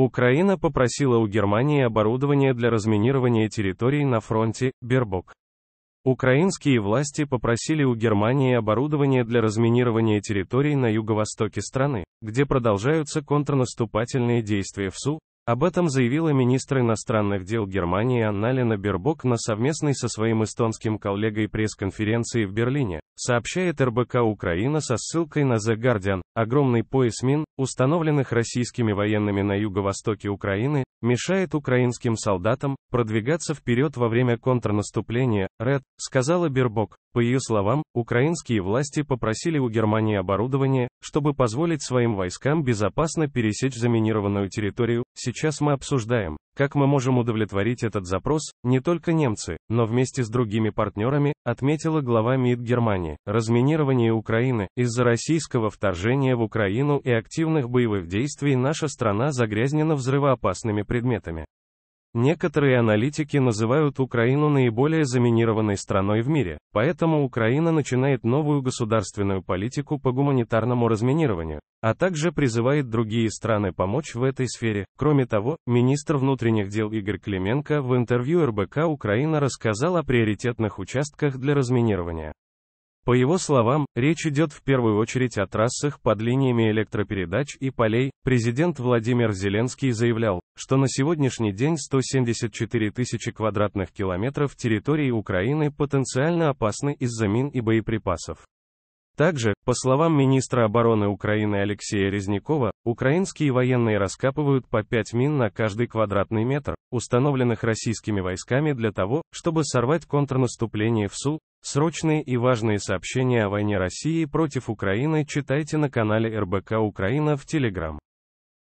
Украина попросила у Германии оборудование для разминирования территорий на фронте, Бербок. Украинские власти попросили у Германии оборудование для разминирования территорий на юго-востоке страны, где продолжаются контрнаступательные действия в СУ, об этом заявила министр иностранных дел Германии Анналина Бербок на совместной со своим эстонским коллегой пресс-конференции в Берлине, сообщает РБК Украина со ссылкой на The Guardian. Огромный пояс мин, установленных российскими военными на юго-востоке Украины, мешает украинским солдатам продвигаться вперед во время контрнаступления, РЭД, сказала Бербок. По ее словам, украинские власти попросили у Германии оборудование, чтобы позволить своим войскам безопасно пересечь заминированную территорию, сейчас Сейчас мы обсуждаем, как мы можем удовлетворить этот запрос, не только немцы, но вместе с другими партнерами, отметила глава МИД Германии. Разминирование Украины. Из-за российского вторжения в Украину и активных боевых действий наша страна загрязнена взрывоопасными предметами. Некоторые аналитики называют Украину наиболее заминированной страной в мире, поэтому Украина начинает новую государственную политику по гуманитарному разминированию, а также призывает другие страны помочь в этой сфере. Кроме того, министр внутренних дел Игорь Клименко в интервью РБК Украина рассказал о приоритетных участках для разминирования. По его словам, речь идет в первую очередь о трассах под линиями электропередач и полей. Президент Владимир Зеленский заявлял, что на сегодняшний день 174 тысячи квадратных километров территории Украины потенциально опасны из-за мин и боеприпасов. Также, по словам министра обороны Украины Алексея Резнякова, украинские военные раскапывают по 5 мин на каждый квадратный метр, установленных российскими войсками для того, чтобы сорвать контрнаступление в СУ. Срочные и важные сообщения о войне России против Украины читайте на канале РБК Украина в Телеграм.